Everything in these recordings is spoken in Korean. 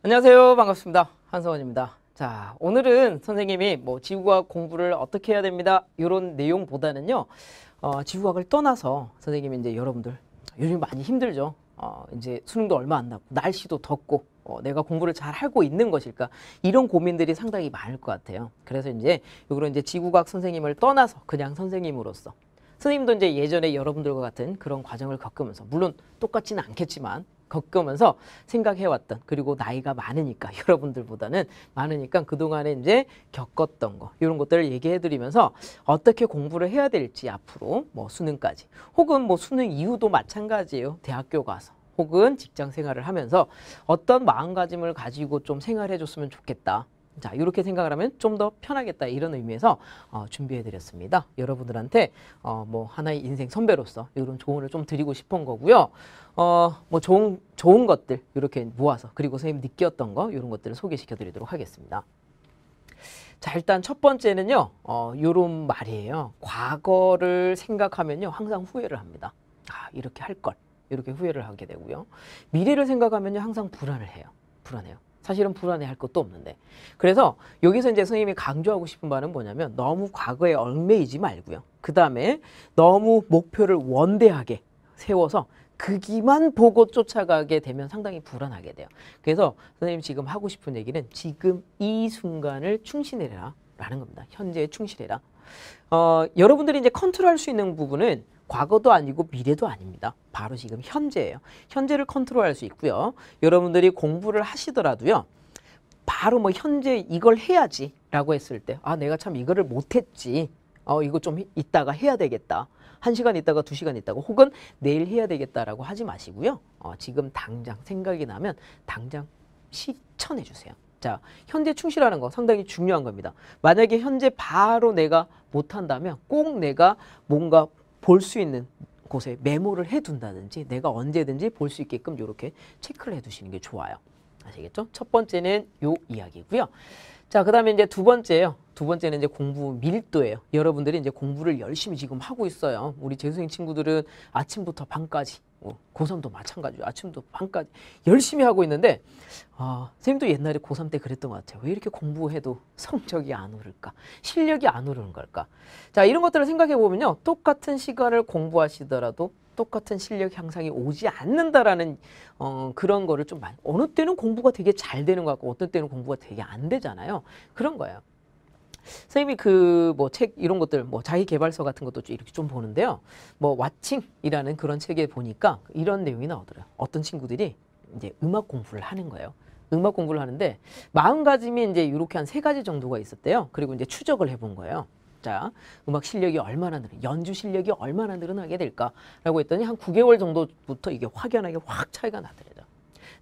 안녕하세요 반갑습니다 한성원입니다 자 오늘은 선생님이 뭐 지구과학 공부를 어떻게 해야 됩니다 이런 내용보다는요 어, 지구과학을 떠나서 선생님이 이제 여러분들 요즘 많이 힘들죠 어, 이제 수능도 얼마 안 남고 날씨도 덥고 어, 내가 공부를 잘 하고 있는 것일까 이런 고민들이 상당히 많을 것 같아요 그래서 이제 요런 이제 지구과학 선생님을 떠나서 그냥 선생님으로서 선생님도 이제 예전에 여러분들과 같은 그런 과정을 겪으면서 물론 똑같지는 않겠지만 겪으면서 생각해왔던 그리고 나이가 많으니까 여러분들보다는 많으니까 그동안에 이제 겪었던 거 이런 것들을 얘기해드리면서 어떻게 공부를 해야 될지 앞으로 뭐 수능까지 혹은 뭐 수능 이후도 마찬가지예요 대학교 가서 혹은 직장 생활을 하면서 어떤 마음가짐을 가지고 좀 생활해 줬으면 좋겠다 자 이렇게 생각을 하면 좀 더 편하겠다 이런 의미에서 어, 준비해드렸습니다. 여러분들한테 어, 뭐 하나의 인생 선배로서 이런 조언을 좀 드리고 싶은 거고요. 어, 뭐 좋은 좋은 것들 이렇게 모아서 그리고 선생님 느꼈던 거 이런 것들을 소개시켜드리도록 하겠습니다. 자 일단 첫 번째는요. 어, 이런 말이에요. 과거를 생각하면요 항상 후회를 합니다. 아 이렇게 할 걸. 이렇게 후회를 하게 되고요. 미래를 생각하면요 항상 불안을 해요. 불안해요. 사실은 불안해할 것도 없는데. 그래서 여기서 이제 선생님이 강조하고 싶은 바는 뭐냐면 너무 과거에 얽매이지 말고요. 그 다음에 너무 목표를 원대하게 세워서 그기만 보고 쫓아가게 되면 상당히 불안하게 돼요. 그래서 선생님 지금 하고 싶은 얘기는 지금 이 순간을 충실해라 라는 겁니다. 현재에 충실해라. 어, 여러분들이 이제 컨트롤할 수 있는 부분은 과거도 아니고 미래도 아닙니다. 바로 지금 현재예요. 현재를 컨트롤할 수 있고요. 여러분들이 공부를 하시더라도요. 바로 뭐 현재 이걸 해야지 라고 했을 때 아 내가 참 이거를 못했지. 어 이거 좀있다가 해야 되겠다. 한시간 있다가 두시간 있다가 혹은 내일 해야 되겠다라고 하지 마시고요. 어, 지금 당장 생각이 나면 당장 실천해 주세요. 자, 현재 충실하는 거 상당히 중요한 겁니다. 만약에 현재 바로 내가 못한다면 꼭 내가 뭔가 볼수 있는 곳에 메모를 해둔다든지 내가 언제든지 볼 수 있게끔 이렇게 체크를 해두시는 게 좋아요. 아시겠죠? 첫 번째는 요 이야기고요. 자, 그 다음에 이제 두 번째예요. 두 번째는 이제 공부 밀도예요. 여러분들이 이제 공부를 열심히 지금 하고 있어요. 우리 재수생 친구들은 아침부터 밤까지, 뭐 어, 고3도 마찬가지고 아침부터 밤까지 열심히 하고 있는데 아, 선생님도 옛날에 고3 때 그랬던 것 같아요. 왜 이렇게 공부해도 성적이 안 오를까? 실력이 안 오르는 걸까? 자, 이런 것들을 생각해 보면요. 똑같은 시간을 공부하시더라도 똑같은 실력 향상이 오지 않는다라는 어, 그런 거를 좀 많이, 어느 때는 공부가 되게 잘 되는 것 같고 어떤 때는 공부가 되게 안 되잖아요. 그런 거예요. 선생님이 그 뭐 책 이런 것들 뭐 자기 개발서 같은 것도 이렇게 좀 보는데요. 뭐 왓칭이라는 그런 책에 보니까 이런 내용이 나오더라고요. 어떤 친구들이 이제 음악 공부를 하는 거예요. 음악 공부를 하는데 마음가짐이 이제 이렇게 한 세 가지 정도가 있었대요. 그리고 이제 추적을 해본 거예요. 자, 음악 실력이 얼마나 늘 연주 실력이 얼마나 늘어나게 될까라고 했더니 한 9개월 정도부터 이게 확연하게 확 차이가 나더래요.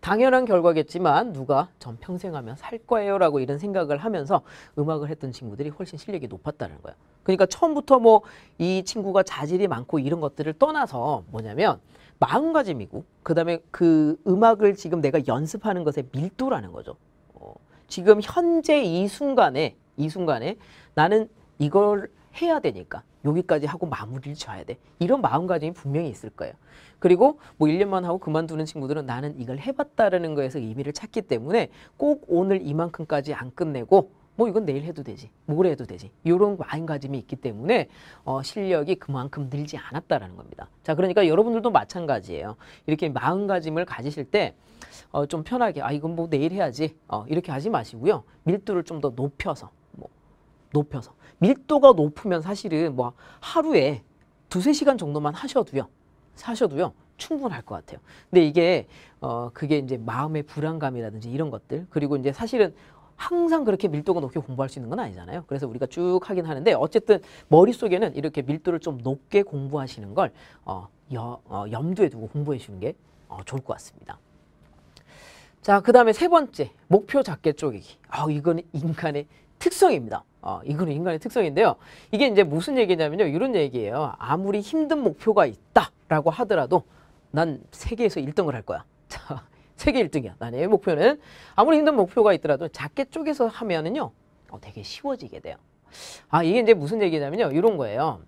당연한 결과겠지만 누가 전 평생 하면 살 거예요라고 이런 생각을 하면서 음악을 했던 친구들이 훨씬 실력이 높았다는 거예요. 그러니까 처음부터 뭐 이 친구가 자질이 많고 이런 것들을 떠나서 뭐냐면 마음가짐이고 그다음에 그 음악을 지금 내가 연습하는 것의 밀도라는 거죠. 어, 지금 현재 이 순간에 이 순간에 나는 이걸 해야 되니까 여기까지 하고 마무리를 쳐야 돼. 이런 마음가짐이 분명히 있을 거예요. 그리고 뭐 1년만 하고 그만두는 친구들은 나는 이걸 해봤다라는 거에서 의미를 찾기 때문에 꼭 오늘 이만큼까지 안 끝내고 뭐 이건 내일 해도 되지, 모레 해도 되지 이런 마음가짐이 있기 때문에 어, 실력이 그만큼 늘지 않았다라는 겁니다. 자 그러니까 여러분들도 마찬가지예요. 이렇게 마음가짐을 가지실 때 어, 좀 편하게 아 이건 뭐 내일 해야지 어, 이렇게 하지 마시고요. 밀도를 좀 더 높여서 뭐 높여서 밀도가 높으면 사실은 뭐 하루에 두세 시간 정도만 하셔도요. 사셔도요 충분할 것 같아요. 근데 이게 어 그게 이제 마음의 불안감이라든지 이런 것들 그리고 이제 사실은 항상 그렇게 밀도가 높게 공부할 수 있는 건 아니잖아요. 그래서 우리가 쭉 하긴 하는데 어쨌든 머릿속에는 이렇게 밀도를 좀 높게 공부하시는 걸 어, 여, 어, 염두에 두고 공부해 주는 게 어, 좋을 것 같습니다. 자, 그 다음에 세 번째, 목표 작게 쪼개기. 아, 이건 인간의 특성입니다. 어, 이거는 인간의 특성인데요. 이게 이제 무슨 얘기냐면요. 이런 얘기예요. 아무리 힘든 목표가 있다라고 하더라도 난 세계에서 1등을 할 거야. 세계 1등이야. 나의 목표는. 아무리 힘든 목표가 있더라도 작게 쪼개서 하면은요. 어, 되게 쉬워지게 돼요. 아, 이게 이제 무슨 얘기냐면요. 이런 거예요.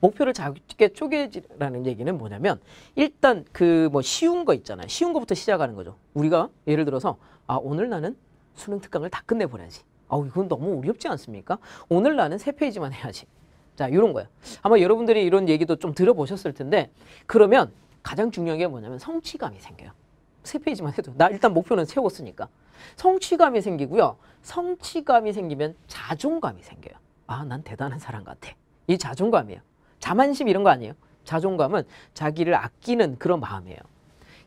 목표를 작게 쪼개지라는 얘기는 뭐냐면 일단 그 뭐 쉬운 거 있잖아요. 쉬운 거부터 시작하는 거죠. 우리가 예를 들어서 아, 오늘 나는 수능 특강을 다 끝내보내야지. 아 이건 너무 어렵지 않습니까? 오늘 나는 세 페이지만 해야지. 자, 이런 거예요. 아마 여러분들이 이런 얘기도 좀 들어보셨을 텐데 그러면 가장 중요한 게 뭐냐면 성취감이 생겨요. 세페이지만 해도 나 일단 목표는 세웠으니까 성취감이 생기고요. 성취감이 생기면 자존감이 생겨요. 아, 난 대단한 사람 같아. 이 자존감이에요. 자만심 이런 거 아니에요. 자존감은 자기를 아끼는 그런 마음이에요.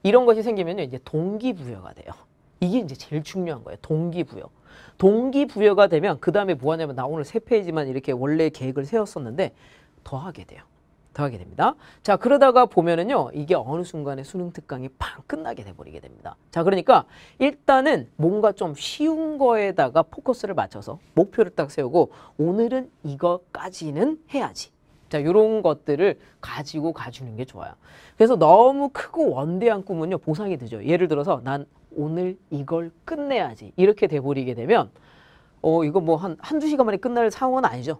이런 것이 생기면 이제 동기부여가 돼요. 이게 이제 제일 중요한 거예요. 동기부여. 동기부여가 되면 그 다음에 뭐 하냐면 나 오늘 세 페이지만 이렇게 원래 계획을 세웠었는데 더 하게 돼요. 더하게 됩니다. 자 그러다가 보면은요 이게 어느 순간에 수능 특강이 팡 끝나게 돼버리게 됩니다. 자 그러니까 일단은 뭔가 좀 쉬운 거에다가 포커스를 맞춰서 목표를 딱 세우고 오늘은 이거까지는 해야지. 자 이런 것들을 가지고 가주는 게 좋아요. 그래서 너무 크고 원대한 꿈은요 보상이 되죠. 예를 들어서 난 오늘 이걸 끝내야지 이렇게 돼버리게 되면 어 이거 뭐 한 한두 시간 만에 끝날 상황은 아니죠.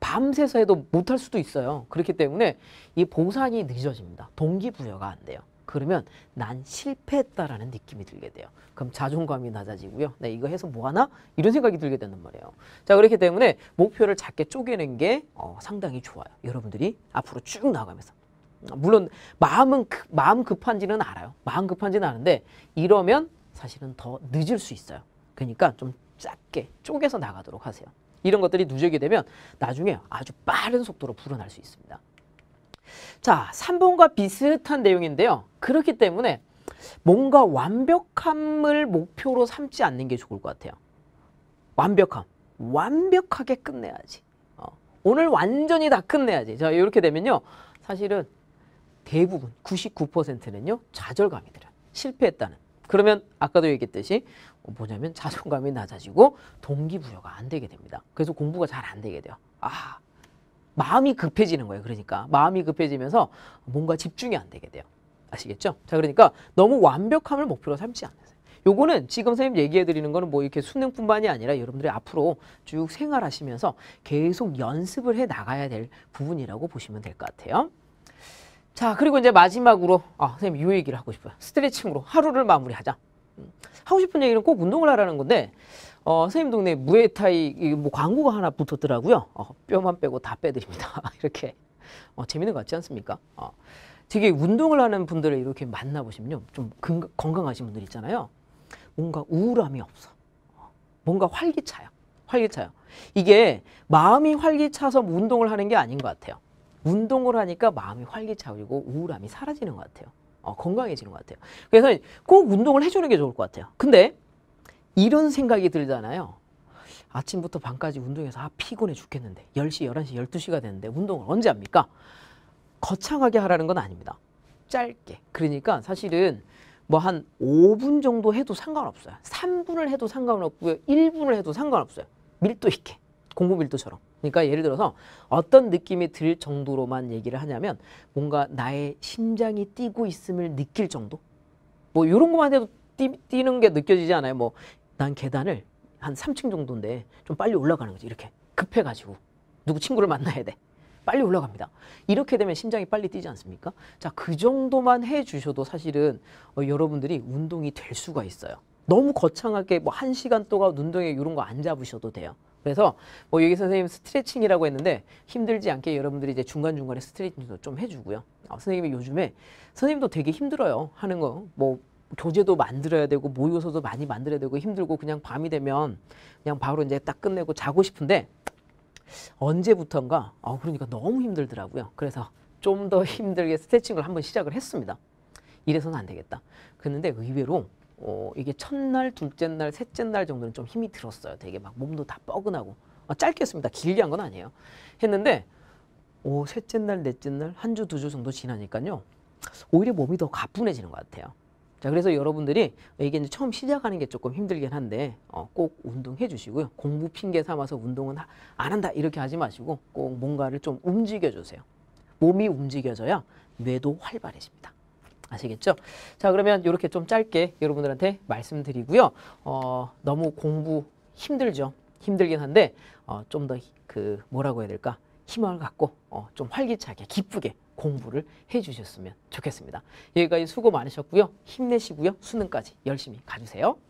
밤새서 해도 못할 수도 있어요. 그렇기 때문에 이 보상이 늦어집니다. 동기부여가 안 돼요. 그러면 난 실패했다라는 느낌이 들게 돼요. 그럼 자존감이 낮아지고요. 나 네, 이거 해서 뭐하나? 이런 생각이 들게 되는 말이에요. 자 그렇기 때문에 목표를 작게 쪼개는 게 어, 상당히 좋아요. 여러분들이 앞으로 쭉 나가면서 물론 마음은 그, 마음 급한지는 알아요. 마음 급한지는 아는데 이러면 사실은 더 늦을 수 있어요. 그러니까 좀 작게 쪼개서 나가도록 하세요. 이런 것들이 누적이 되면 나중에 아주 빠른 속도로 불어날 수 있습니다. 자, 3번과 비슷한 내용인데요. 그렇기 때문에 뭔가 완벽함을 목표로 삼지 않는 게 좋을 것 같아요. 완벽함. 완벽하게 끝내야지. 어, 오늘 완전히 다 끝내야지. 자, 이렇게 되면요. 사실은 대부분 99%는요. 좌절감이 들어요. 실패했다는. 그러면 아까도 얘기했듯이 어, 뭐냐면 자존감이 낮아지고 동기부여가 안 되게 됩니다. 그래서 공부가 잘 안 되게 돼요. 아, 마음이 급해지는 거예요. 그러니까 마음이 급해지면서 뭔가 집중이 안 되게 돼요. 아시겠죠? 자, 그러니까 너무 완벽함을 목표로 삼지 않으세요. 요거는 지금 선생님 얘기해 드리는 거는 뭐 이렇게 수능뿐만이 아니라 여러분들이 앞으로 쭉 생활하시면서 계속 연습을 해 나가야 될 부분이라고 보시면 될 것 같아요. 자, 그리고 이제 마지막으로 아, 선생님 이 얘기를 하고 싶어요. 스트레칭으로 하루를 마무리하자. 음. 하고 싶은 얘기는 꼭 운동을 하라는 건데 어, 선생님 동네 무에타이 뭐 광고가 하나 붙었더라고요. 어, 뼈만 빼고 다 빼드립니다. 이렇게 어, 재밌는 것 같지 않습니까? 어, 되게 운동을 하는 분들을 이렇게 만나보시면요. 좀 건강, 건강하신 분들 있잖아요. 뭔가 우울함이 없어. 어, 뭔가 활기차요. 활기차요. 이게 마음이 활기차서 운동을 하는 게 아닌 것 같아요. 운동을 하니까 마음이 활기차고 우울함이 사라지는 것 같아요. 어, 건강해지는 것 같아요. 그래서 꼭 운동을 해주는 게 좋을 것 같아요. 근데 이런 생각이 들잖아요. 아침부터 밤까지 운동해서 아 피곤해 죽겠는데 10시, 11시, 12시가 됐는데 운동을 언제 합니까? 거창하게 하라는 건 아닙니다. 짧게. 그러니까 사실은 뭐 한 5분 정도 해도 상관없어요. 3분을 해도 상관없고요. 1분을 해도 상관없어요. 밀도 있게. 공부 밀도처럼. 그러니까 예를 들어서 어떤 느낌이 들 정도로만 얘기를 하냐면 뭔가 나의 심장이 뛰고 있음을 느낄 정도? 뭐 이런 것만 해도 뛰, 는게 느껴지지 않아요? 뭐 난 계단을 한 3층 정도인데 좀 빨리 올라가는 거지 이렇게 급해가지고 누구 친구를 만나야 돼 빨리 올라갑니다. 이렇게 되면 심장이 빨리 뛰지 않습니까? 자, 그 정도만 해 주셔도 사실은 어, 여러분들이 운동이 될 수가 있어요. 너무 거창하게 뭐 1시간 동안 운동에 이런 거 안 잡으셔도 돼요. 그래서 뭐 여기 선생님 스트레칭이라고 했는데 힘들지 않게 여러분들이 이제 중간중간에 스트레칭도 좀 해주고요. 아, 선생님이 요즘에 선생님도 되게 힘들어요 하는 거. 뭐 교재도 만들어야 되고 모의고사도 많이 만들어야 되고 힘들고 그냥 밤이 되면 그냥 바로 이제 딱 끝내고 자고 싶은데 언제부턴가 아 그러니까 너무 힘들더라고요. 그래서 좀 더 힘들게 스트레칭을 한번 시작을 했습니다. 이래서는 안 되겠다. 그랬데 의외로 어, 이게 첫날, 둘째 날, 셋째 날 정도는 좀 힘이 들었어요. 되게 막 몸도 다 뻐근하고. 아, 짧게 했습니다. 길게 한 건 아니에요. 했는데, 오, 어, 셋째 날, 넷째 날, 한 주, 두 주 정도 지나니까요. 오히려 몸이 더 가뿐해지는 것 같아요. 자, 그래서 여러분들이 이게 이제 처음 시작하는 게 조금 힘들긴 한데, 어, 꼭 운동해 주시고요. 공부 핑계 삼아서 운동은 하, 안 한다. 이렇게 하지 마시고, 꼭 뭔가를 좀 움직여 주세요. 몸이 움직여져야 뇌도 활발해집니다. 아시겠죠? 자 그러면 이렇게 좀 짧게 여러분들한테 말씀드리고요. 어, 너무 공부 힘들죠. 힘들긴 한데 어, 좀 더 그 뭐라고 해야 될까 희망을 갖고 어, 좀 활기차게 기쁘게 공부를 해주셨으면 좋겠습니다. 여기까지 수고 많으셨고요. 힘내시고요. 수능까지 열심히 가주세요.